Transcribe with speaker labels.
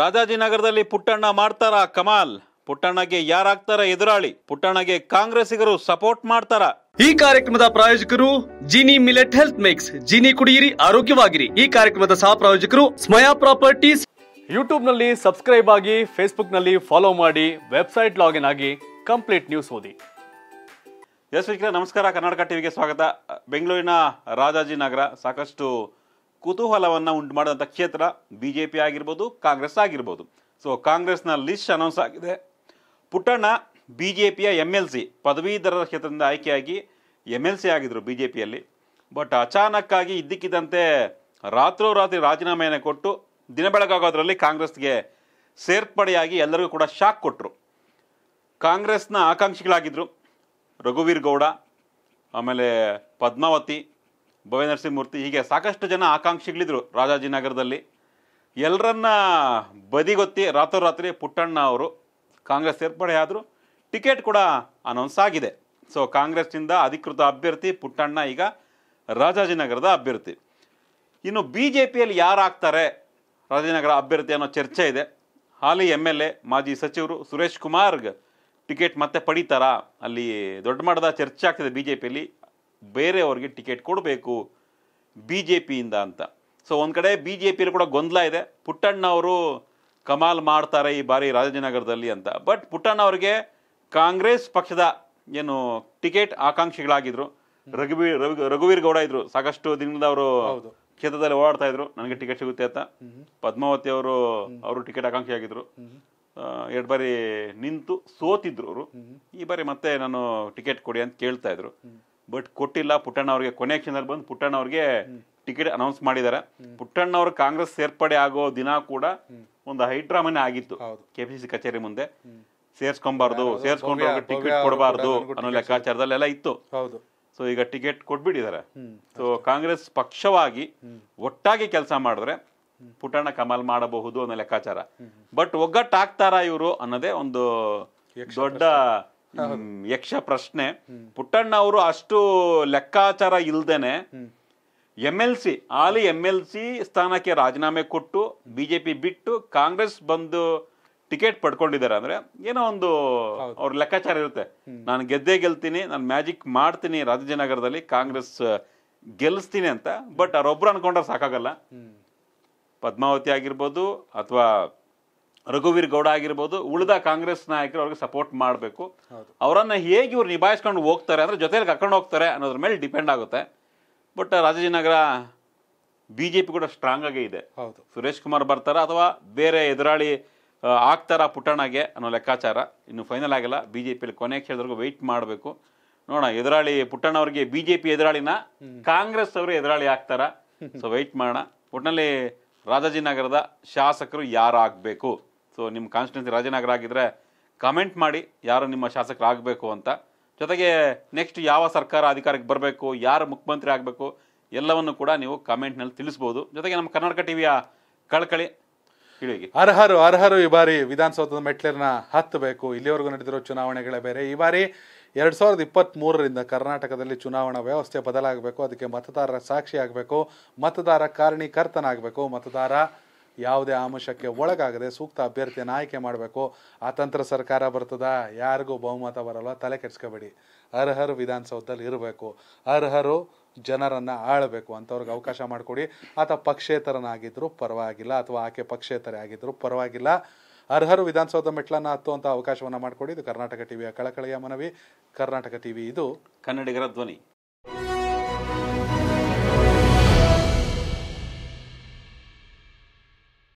Speaker 1: ರಾಜಾಜಿನಗರದಲ್ಲಿ ಪುಟ್ಟಣ್ಣ ಮಾಡ್ತಾರ ಕಮಾಲ್ ಪುಟ್ಟಣ್ಣಗೆ ಯಾರಾಗ್ತಾರ ಎದುರಾಳಿ ಪುಟ್ಟಣ್ಣಗೆ ಕಾಂಗ್ರೆಸ್ಸಿಗರು ಸಪೋರ್ಟ್ ಮಾಡ್ತಾರ ಈ ಕಾರ್ಯಕ್ರಮದ ಪ್ರಾಯೋಜಕರು Jini millet health mix Jini ಕುಡಿಯಿರಿ ಆರೋಗ್ಯವಾಗಿರಿ ಈ ಕಾರ್ಯಕ್ರಮದ ಸಹ ಪ್ರಾಯೋಜಕರು ಸ್ಮಯಾ ಪ್ರಾಪರ್ಟೀಸ್ ಯೂಟ್ಯೂಬ್ ನಲ್ಲಿ ಸಬ್ಸ್ಕ್ರೈಬ್ ಆಗಿ ಫೇಸ್ಬುಕ್ ನಲ್ಲಿ ಫಾಲೋ ಮಾಡಿ ವೆಬ್ಸೈಟ್ ಲಾಗಿನ್ ಆಗಿ ಕಂಪ್ಲೀಟ್ ನ್ಯೂಸ್ ಓದಿ ಯಶ್ ನಮಸ್ಕಾರ ಕರ್ನಾಟಕ ಟಿವಿಗೆ ಸ್ವಾಗತ ಬೆಂಗಳೂರಿನ ರಾಜಾಜಿನಗರ ಸಾಕಷ್ಟು ಕುತೂಹಲವನ್ನು ಉಂಟು ಮಾಡಿದಂಥ ಕ್ಷೇತ್ರ ಬಿ ಜೆ ಪಿ ಆಗಿರ್ಬೋದು ಕಾಂಗ್ರೆಸ್ ಆಗಿರ್ಬೋದು ಸೊ ಕಾಂಗ್ರೆಸ್ನ ಲಿಸ್ಟ್ ಅನೌನ್ಸ್ ಆಗಿದೆ ಪುಟ್ಟಣ್ಣ ಬಿ ಜೆ ಪಿಯ ಎಮ್ ಎಲ್ ಸಿ ಪದವೀಧರರ ಕ್ಷೇತ್ರದಿಂದ ಆಯ್ಕೆಯಾಗಿ ಎಮ್ ಎಲ್ ಸಿ ಆಗಿದ್ದರು ಬಿ ಜೆ ಪಿಯಲ್ಲಿ ಬಟ್ ಅಚಾನಕ್ಕಾಗಿ ಇದ್ದಕ್ಕಿದ್ದಂತೆ ರಾತ್ರೋರಾತ್ರಿ ರಾಜೀನಾಮೆಯನ್ನು ಕೊಟ್ಟು ದಿನ ಬೆಳಗಾಗೋದ್ರಲ್ಲಿ ಕಾಂಗ್ರೆಸ್ಗೆ ಸೇರ್ಪಡೆಯಾಗಿ ಎಲ್ಲರಿಗೂ ಕೂಡ ಶಾಕ್ ಕೊಟ್ಟರು ಕಾಂಗ್ರೆಸ್ನ ಆಕಾಂಕ್ಷಿಗಳಾಗಿದ್ದರು ರಘುವೀರ್ ಗೌಡ ಆಮೇಲೆ ಪದ್ಮಾವತಿ ಭವ್ಯ ನರಸಿಂಹಮೂರ್ತಿ ಹೀಗೆ ಸಾಕಷ್ಟು ಜನ ಆಕಾಂಕ್ಷಿಗಳಿದ್ರು ರಾಜಾಜಿನಗರದಲ್ಲಿ ಎಲ್ಲರನ್ನ ಬದಿಗೊತ್ತಿ ರಾತ್ರೋರಾತ್ರಿ ಪುಟ್ಟಣ್ಣ ಅವರು ಕಾಂಗ್ರೆಸ್ ಸೇರ್ಪಡೆ ಆದರೂ ಟಿಕೆಟ್ ಕೂಡ ಅನೌನ್ಸ್ ಆಗಿದೆ ಸೊ ಕಾಂಗ್ರೆಸ್ನಿಂದ ಅಧಿಕೃತ ಅಭ್ಯರ್ಥಿ ಪುಟ್ಟಣ್ಣ ಈಗ ರಾಜಾಜಿನಗರದ ಅಭ್ಯರ್ಥಿ ಇನ್ನು ಬಿ ಜೆ ಪಿಯಲ್ಲಿ ಯಾರಾಗ್ತಾರೆ ರಾಜಾಜಿನಗರ ಅಭ್ಯರ್ಥಿ ಅನ್ನೋ ಚರ್ಚೆ ಇದೆ ಹಾಲಿ ಎಮ್ ಎಲ್ ಎ ಮಾಜಿ ಸಚಿವರು ಸುರೇಶ್ ಕುಮಾರ್ಗೆ ಟಿಕೆಟ್ ಮತ್ತೆ ಪಡೀತಾರಾ ಅಲ್ಲಿ ದೊಡ್ಡ ಮಟ್ಟದ ಚರ್ಚೆ ಆಗ್ತಿದೆ ಬಿ ಜೆ ಪಿಯಲ್ಲಿ ಬೇರೆಯವ್ರಿಗೆ ಟಿಕೆಟ್ ಕೊಡಬೇಕು ಬಿ ಜೆ ಪಿಯಿಂದ ಅಂತ ಸೊ ಒಂದು ಕಡೆ ಬಿ ಜೆ ಪಿಯಲ್ಲಿ ಕೂಡ ಗೊಂದಲ ಇದೆ ಪುಟ್ಟಣ್ಣ ಅವರು ಕಮಾಲ್ ಮಾಡ್ತಾರೆ ಈ ಬಾರಿ ರಾಜನಗರದಲ್ಲಿ ಅಂತ ಬಟ್ ಪುಟ್ಟಣ್ಣ ಅವರಿಗೆ ಕಾಂಗ್ರೆಸ್ ಪಕ್ಷದ ಏನು ಟಿಕೆಟ್ ಆಕಾಂಕ್ಷಿಗಳಾಗಿದ್ರು ರಘುವೀರ್ ರಘುವೀರ್ ಗೌಡ ಇದ್ರು ಸಾಕಷ್ಟು ದಿನದಿಂದ ಅವರು ಕ್ಷೇತ್ರದಲ್ಲಿ ಓಡಾಡ್ತಾ ಇದ್ರು ನನಗೆ ಟಿಕೆಟ್ ಸಿಗುತ್ತೆ ಅಂತ ಪದ್ಮಾವತಿ ಅವರು ಅವರು ಟಿಕೆಟ್ ಆಕಾಂಕ್ಷಿ ಆಗಿದ್ರು ಎರಡು ಬಾರಿ ನಿಂತು ಸೋತಿದ್ರು ಅವರು ಈ ಬಾರಿ ಮತ್ತೆ ನಾನು ಟಿಕೆಟ್ ಕೊಡಿ ಅಂತ ಕೇಳ್ತಾ ಇದ್ರು ಬಟ್ ಕೊಟ್ಟಿಲ್ಲ ಪುಟ್ಟಣ್ಣ ಅವ್ರಿಗೆ ಕೊನೆ ಕ್ಷಣದಲ್ಲಿ ಬಂದು ಪುಟ್ಟಣ್ಣ ಅವ್ರಿಗೆ ಟಿಕೆಟ್ ಅನೌನ್ಸ್ ಮಾಡಿದ್ದಾರೆ ಪುಟ್ಟಣ್ಣ ಅವರು ಕಾಂಗ್ರೆಸ್ ಸೇರ್ಪಡೆ ಆಗೋ ದಿನ ಕೂಡ ಒಂದು ಹೈಡ್ರಾಮನೆ ಆಗಿತ್ತು ಕೆಪಿಸಿಸಿ ಕಚೇರಿ ಮುಂದೆ ಸೇರ್ಸ್ಕೊಂಬಾರ್ದು ಸೇರ್ಸ್ಕೊಂಡು ಟಿಕೆಟ್ ಕೊಡಬಾರ್ದು ಅನ್ನೋ ಲೆಕ್ಕಾಚಾರದಲ್ಲಿ ಎಲ್ಲ ಇತ್ತು ಸೊ ಈಗ ಟಿಕೆಟ್ ಕೊಟ್ಬಿಟ್ಟಿದ್ದಾರೆ ಸೊ ಕಾಂಗ್ರೆಸ್ ಪಕ್ಷವಾಗಿ ಒಟ್ಟಾಗಿ ಕೆಲಸ ಮಾಡಿದ್ರೆ ಪುಟ್ಟಣ್ಣ ಕಮಾಲ್ ಮಾಡಬಹುದು ಅನ್ನೋ ಲೆಕ್ಕಾಚಾರ ಬಟ್ ಒಗ್ಗಟ್ಟಾಗ್ತಾರಾ ಇವರು ಅನ್ನೋದೇ ಒಂದು ದೊಡ್ಡ ಯಕ್ಷ ಪ್ರಶ್ನೆ ಪುಟ್ಟಣ್ಣ ಅವರು ಅಷ್ಟು ಲೆಕ್ಕಾಚಾರ ಇಲ್ದೇನೆ ಎಂ ಎಲ್ ಸಿ ಆಲಿ ಎಮ್ ಎಲ್ ಸಿ ಸ್ಥಾನಕ್ಕೆ ರಾಜೀನಾಮೆ ಕೊಟ್ಟು ಬಿಜೆಪಿ ಬಿಟ್ಟು ಕಾಂಗ್ರೆಸ್ ಬಂದು ಟಿಕೆಟ್ ಪಡ್ಕೊಂಡಿದ್ದಾರೆ ಅಂದ್ರೆ ಏನೋ ಒಂದು ಅವ್ರ ಲೆಕ್ಕಾಚಾರ ಇರುತ್ತೆ ನಾನು ಗೆದ್ದೇ ಗೆಲ್ತೀನಿ ನಾನು ಮ್ಯಾಜಿಕ್ ಮಾಡ್ತೀನಿ ರಾಜಾಜಿನಗರದಲ್ಲಿ ಕಾಂಗ್ರೆಸ್ ಗೆಲ್ಲಿಸ್ತೀನಿ ಅಂತ ಬಟ್ ಅವ್ರೊಬ್ರು ಅನ್ಕೊಂಡ್ರೆ ಸಾಕಾಗಲ್ಲ ಪದ್ಮಾವತಿ ಆಗಿರ್ಬೋದು ಅಥವಾ ರಘುವೀರ್ ಗೌಡ ಆಗಿರ್ಬೋದು ಉಳಿದ ಕಾಂಗ್ರೆಸ್ ನಾಯಕರು ಅವ್ರಿಗೆ ಸಪೋರ್ಟ್ ಮಾಡಬೇಕು ಅವರನ್ನು ಹೇಗೆ ಇವ್ರು ನಿಭಾಯಿಸ್ಕೊಂಡು ಹೋಗ್ತಾರೆ ಅಂದರೆ ಜೊತೆಯಲ್ಲಿ ಕರ್ಕೊಂಡು ಹೋಗ್ತಾರೆ ಅನ್ನೋದ್ರ ಮೇಲೆ ಡಿಪೆಂಡ್ ಆಗುತ್ತೆ but Rajajinagar B J P ಕೂಡ ಸ್ಟ್ರಾಂಗ್ ಆಗೇ ಇದೆ ಹೌದು ಸುರೇಶ್ ಕುಮಾರ್ ಬರ್ತಾರಾ ಅಥವಾ ಬೇರೆ ಎದುರಾಳಿ ಆಗ್ತಾರಾ ಪುಟ್ಟಣಗೆ ಅನ್ನೋ ಲೆಕ್ಕಾಚಾರ ಇನ್ನು ಫೈನಲ್ ಆಗಿಲ್ಲ ಬಿ ಜೆ ಪಿಯಲ್ಲಿ ಕೊನೆ ಹೇಳಿದ್ರಿಗೂ ವೆಯ್ಟ್ ಮಾಡಬೇಕು ನೋಡೋಣ ಎದುರಾಳಿ ಪುಟ್ಟಣ್ಣ ಅವ್ರಿಗೆ ಬಿ ಜೆ ಪಿ ಎದುರಾಳಿನ ಕಾಂಗ್ರೆಸ್ ಅವರು ಎದುರಾಳಿ ಆಗ್ತಾರ ಸೊ ವೆಯ್ಟ್ ಮಾಡೋಣ ಒಟ್ಟಿನಲ್ಲಿ ರಾಜಾಜಿನಗರದ ಶಾಸಕರು ಯಾರಾಗಬೇಕು ಸೊ ನಿಮ್ಮ ಕಾನ್ಸ್ಟಿಟ್ಯೂನ್ಸಿ ರಾಜನಗರ ಆಗಿದ್ದರೆ ಕಮೆಂಟ್ ಮಾಡಿ ಯಾರು ನಿಮ್ಮ ಶಾಸಕರಾಗಬೇಕು ಅಂತ ಜೊತೆಗೆ ನೆಕ್ಸ್ಟ್ ಯಾವ ಸರ್ಕಾರ ಅಧಿಕಾರಕ್ಕೆ ಬರಬೇಕು ಯಾರು ಮುಖ್ಯಮಂತ್ರಿ ಆಗಬೇಕು ಎಲ್ಲವನ್ನು ಕೂಡ ನೀವು ಕಮೆಂಟ್ನಲ್ಲಿ ತಿಳಿಸ್ಬೋದು ಜೊತೆಗೆ ನಮ್ಮ ಕರ್ನಾಟಕ ಟಿವಿಯ ಕಳಕಳಿ ಅರ್ಹರು
Speaker 2: ಅರ್ಹರು ಈ ಬಾರಿ ವಿಧಾನಸೌಧದ ಮೆಟ್ಲರ್ನ ಹತ್ತಬೇಕು ಇಲ್ಲಿವರೆಗೂ ನಡೆದಿರೋ ಚುನಾವಣೆಗಳೇ ಬೇರೆ ಈ ಬಾರಿ ಎರಡು ಸಾವಿರದ ಮೂರರಿಂದ ಕರ್ನಾಟಕದಲ್ಲಿ ಚುನಾವಣಾ ವ್ಯವಸ್ಥೆ ಬದಲಾಗಬೇಕು ಅದಕ್ಕೆ ಮತದಾರರ ಸಾಕ್ಷಿ ಆಗಬೇಕು ಮತದಾರ ಕಾರಣೀಕರ್ತನಾಗಬೇಕು ಮತದಾರ ಯಾವುದೇ ಆಮಿಷಕ್ಕೆ ಒಳಗಾಗದೆ ಸೂಕ್ತ ಅಭ್ಯರ್ಥಿಯನ್ನು ಆಯ್ಕೆ ಮಾಡಬೇಕು ಆತಂತ್ರ ಸರ್ಕಾರ ಬರ್ತದ ಯಾರಿಗೂ ಬಹುಮತ ಬರಲ್ಲ ತಲೆ ಕೆಡಿಸ್ಕೋಬೇಡಿ ಅರ್ಹರು ವಿಧಾನಸೌಧದಲ್ಲಿ ಇರಬೇಕು ಅರ್ಹರು ಜನರನ್ನು ಆಳಬೇಕು ಅಂಥವ್ರಿಗೆ ಅವಕಾಶ ಮಾಡಿಕೊಡಿ ಆತ ಪಕ್ಷೇತರನಾಗಿದ್ದರೂ ಪರವಾಗಿಲ್ಲ ಅಥವಾ ಆಕೆ ಪಕ್ಷೇತರ ಆಗಿದ್ದರೂ ಪರವಾಗಿಲ್ಲ ಅರ್ಹರು ವಿಧಾನಸೌಧ ಮೆಟ್ಲನ್ನು ಹತ್ತುವಂಥ ಅವಕಾಶವನ್ನು ಮಾಡಿಕೊಡಿ ಇದು ಕರ್ನಾಟಕ ಟಿವಿಯ ಕಳಕಳಿಯ ಮನವಿ ಕರ್ನಾಟಕ ಟಿವಿ ಇದು
Speaker 1: ಕನ್ನಡಿಗರ ಧ್ವನಿ